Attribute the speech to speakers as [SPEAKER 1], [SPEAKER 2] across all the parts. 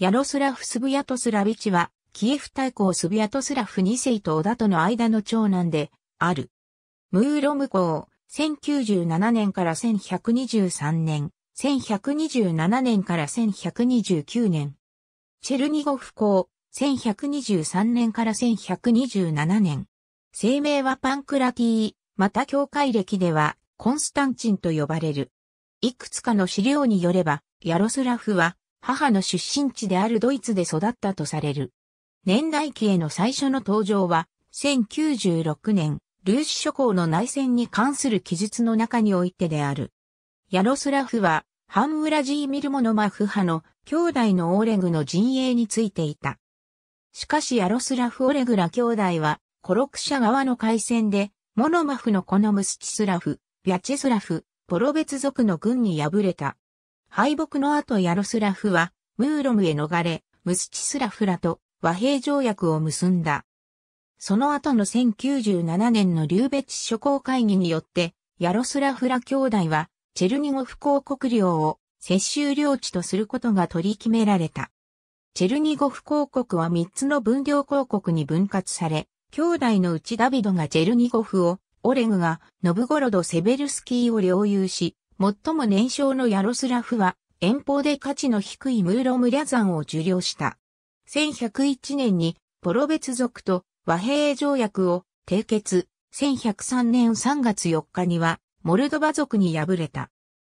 [SPEAKER 1] ヤロスラフ・スブヤトスラビチは、キエフ大公スブヤトスラフ2世と織田との間の長男で、ある。ムーロム公、1097年から1123年、1127年から1129年。チェルニゴフ公、1123年から1127年。声明はパンクラティまた教会歴では、コンスタンチンと呼ばれる。いくつかの資料によれば、ヤロスラフは、母の出身地であるドイツで育ったとされる。年代記への最初の登場は、1096年、ルーシ諸侯の内戦に関する記述の中においてである。ヤロスラフは、ハンウラジー・ミルモノマフ派の兄弟のオーレグの陣営についていた。しかしヤロスラフ・オレグラ兄弟は、コロクシャ側の海戦で、モノマフのこのムスチスラフ、ビャチェスラフ、ボロベツ族の軍に敗れた。敗北の後ヤロスラフは、ムーロムへ逃れ、ムスチスラフらと和平条約を結んだ。その後の1097年のリューベチ諸公会議によって、ヤロスラフラ兄弟は、チェルニゴフ公国領を接収領地とすることが取り決められた。チェルニゴフ公国は3つの分領公国に分割され、兄弟のうちダビドがチェルニゴフを、オレグがノブゴロド・セベルスキーを領有し、最も年少のヤロスラフは、遠方で価値の低いムーロムリャザンを受領した。1101年に、ポロベツ族と和平条約を締結。1103年3月4日には、モルドバ族に敗れた。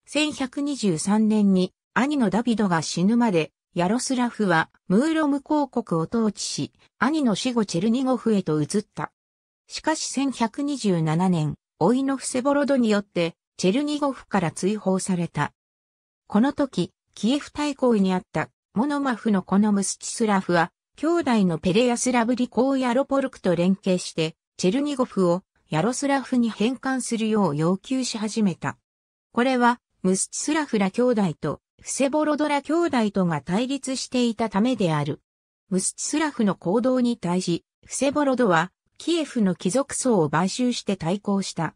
[SPEAKER 1] 1123年に、兄のダビドが死ぬまで、ヤロスラフは、ムーロム公国を統治し、兄の死後チェルニゴフへと移った。しかし1127年、老いのフセボロドによって、チェルニゴフから追放された。この時、キエフ大公にあったモノマフのこのムスチスラフは、兄弟のペレヤスラブリコーヤロポルクと連携して、チェルニゴフをヤロスラフに返還するよう要求し始めた。これは、ムスチスラフラ兄弟とフセボロドラ兄弟とが対立していたためである。ムスチスラフの行動に対し、フセボロドは、キエフの貴族層を買収して対抗した。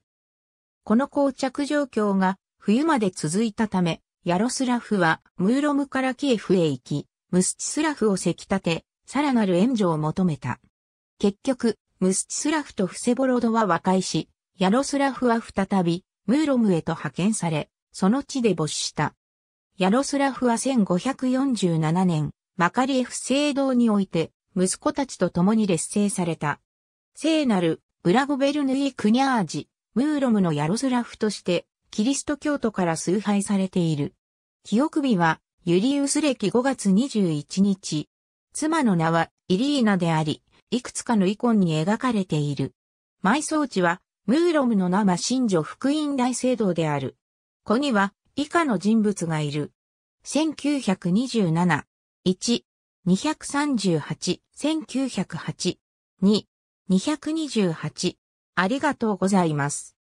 [SPEAKER 1] この膠着状況が冬まで続いたため、ヤロスラフはムーロムからキエフへ行き、ムスチスラフをせき立て、さらなる援助を求めた。結局、ムスチスラフとフセボロドは和解し、ヤロスラフは再び、ムーロムへと派遣され、その地で没した。ヤロスラフは1547年、マカリエフ聖堂において、息子たちと共に劣勢された。聖なる、ブラゴベルヌイ・クニャージ、ムーロムのヤロスラフとして、キリスト教徒から崇拝されている。記憶日は、ユリウス歴5月21日。妻の名は、イリーナであり、いくつかのイコンに描かれている。埋葬地は、ムーロムの名は神女福音大聖堂である。子には、以下の人物がいる。1927、1、238、1908、2、228、ありがとうございます。